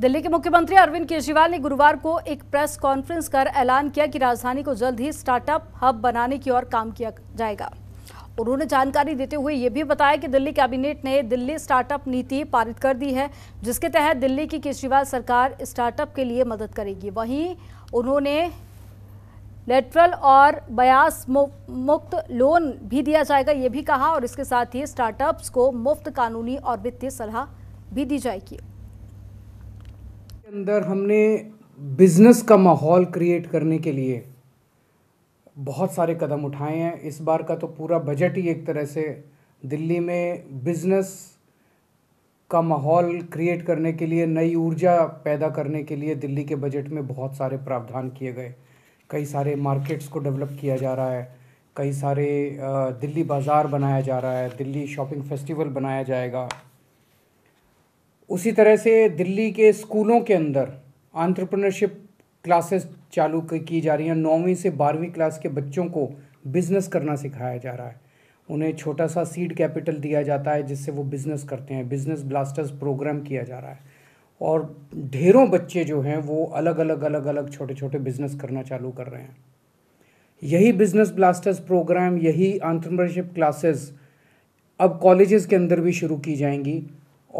दिल्ली के मुख्यमंत्री अरविंद केजरीवाल ने गुरुवार को एक प्रेस कॉन्फ्रेंस कर ऐलान किया कि राजधानी को जल्द ही स्टार्टअप हब बनाने की ओर काम किया जाएगा उन्होंने जानकारी देते हुए ये भी बताया कि दिल्ली कैबिनेट ने दिल्ली स्टार्टअप नीति पारित कर दी है जिसके तहत दिल्ली की केजरीवाल सरकार स्टार्टअप के लिए मदद करेगी वहीं उन्होंने लेटरल और बयास मुक्त लोन भी दिया जाएगा ये भी कहा और इसके साथ ही स्टार्टअप्स को मुफ्त कानूनी और वित्तीय सलाह भी दी जाएगी के अंदर हमने बिज़नेस का माहौल क्रिएट करने के लिए बहुत सारे कदम उठाए हैं इस बार का तो पूरा बजट ही एक तरह से दिल्ली में बिज़नेस का माहौल क्रिएट करने के लिए नई ऊर्जा पैदा करने के लिए दिल्ली के बजट में बहुत सारे प्रावधान किए गए कई सारे मार्केट्स को डेवलप किया जा रहा है कई सारे दिल्ली बाज़ार बनाया जा रहा है दिल्ली शॉपिंग फेस्टिवल बनाया जाएगा उसी तरह से दिल्ली के स्कूलों के अंदर आंट्रप्रनरशिप क्लासेस चालू की जा रही हैं नौवीं से बारहवीं क्लास के बच्चों को बिज़नेस करना सिखाया जा रहा है उन्हें छोटा सा सीड कैपिटल दिया जाता है जिससे वो बिज़नेस करते हैं बिज़नेस ब्लास्टर्स प्रोग्राम किया जा रहा है और ढेरों बच्चे जो हैं वो अलग अलग अलग अलग छोटे छोटे बिज़नेस करना चालू कर रहे हैं यही बिज़नेस ब्लास्टर्स प्रोग्राम यही आंट्रप्रनरशिप क्लासेस अब कॉलेजेस के अंदर भी शुरू की जाएंगी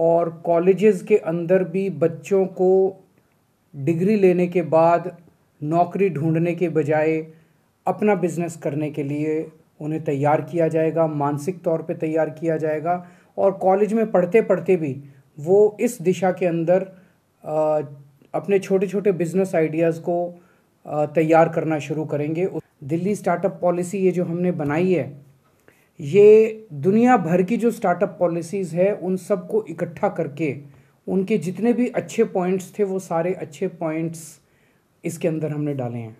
और कॉलेजेस के अंदर भी बच्चों को डिग्री लेने के बाद नौकरी ढूंढने के बजाय अपना बिजनेस करने के लिए उन्हें तैयार किया जाएगा मानसिक तौर पे तैयार किया जाएगा और कॉलेज में पढ़ते पढ़ते भी वो इस दिशा के अंदर अपने छोटे छोटे बिजनेस आइडियाज़ को तैयार करना शुरू करेंगे दिल्ली स्टार्टअप पॉलिसी ये जो हमने बनाई है ये दुनिया भर की जो स्टार्टअप पॉलिसीज़ है उन सबको इकट्ठा करके उनके जितने भी अच्छे पॉइंट्स थे वो सारे अच्छे पॉइंट्स इसके अंदर हमने डाले हैं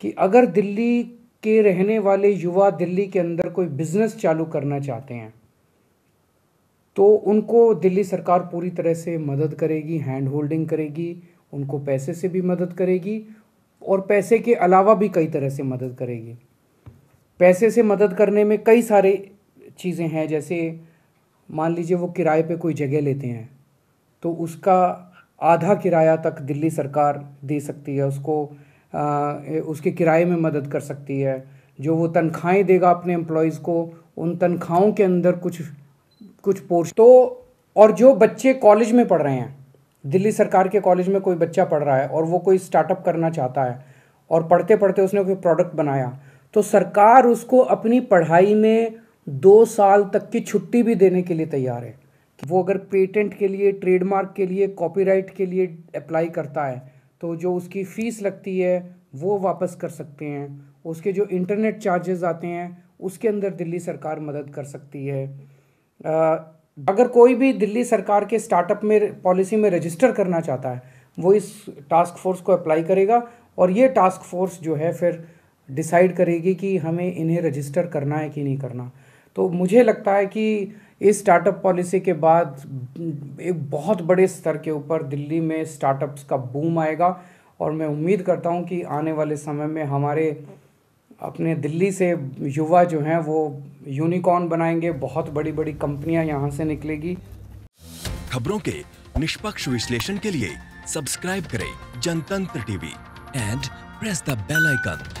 कि अगर दिल्ली के रहने वाले युवा दिल्ली के अंदर कोई बिज़नेस चालू करना चाहते हैं तो उनको दिल्ली सरकार पूरी तरह से मदद करेगी हैंड होल्डिंग करेगी उनको पैसे से भी मदद करेगी और पैसे के अलावा भी कई तरह से मदद करेगी पैसे से मदद करने में कई सारे चीज़ें हैं जैसे मान लीजिए वो किराए पे कोई जगह लेते हैं तो उसका आधा किराया तक दिल्ली सरकार दे सकती है उसको आ, उसके किराए में मदद कर सकती है जो वो तनख्वाहें देगा अपने एम्प्लॉयज़ को उन तनख्वाहों के अंदर कुछ कुछ पोर्स तो और जो बच्चे कॉलेज में पढ़ रहे हैं दिल्ली सरकार के कॉलेज में कोई बच्चा पढ़ रहा है और वो कोई स्टार्टअप करना चाहता है और पढ़ते पढ़ते उसने कोई प्रोडक्ट बनाया तो सरकार उसको अपनी पढ़ाई में दो साल तक की छुट्टी भी देने के लिए तैयार है वो अगर पेटेंट के लिए ट्रेडमार्क के लिए कॉपीराइट के लिए अप्लाई करता है तो जो उसकी फ़ीस लगती है वो वापस कर सकते हैं उसके जो इंटरनेट चार्जेस आते हैं उसके अंदर दिल्ली सरकार मदद कर सकती है अगर कोई भी दिल्ली सरकार के स्टार्टअप में पॉलिसी में रजिस्टर करना चाहता है वो इस टास्क फोर्स को अप्लाई करेगा और ये टास्क फोर्स जो है फिर डिसाइड करेगी कि हमें इन्हें रजिस्टर करना है कि नहीं करना तो मुझे लगता है कि इस स्टार्टअप पॉलिसी के बाद एक बहुत बड़े स्तर के ऊपर दिल्ली में स्टार्टअप्स का बूम आएगा और मैं उम्मीद करता हूँ कि आने वाले समय में हमारे अपने दिल्ली से युवा जो हैं वो यूनिकॉर्न बनाएंगे बहुत बड़ी बड़ी कंपनियां यहाँ से निकलेगी खबरों के निष्पक्ष विश्लेषण के लिए सब्सक्राइब करें Jantantra TV and press the bell icon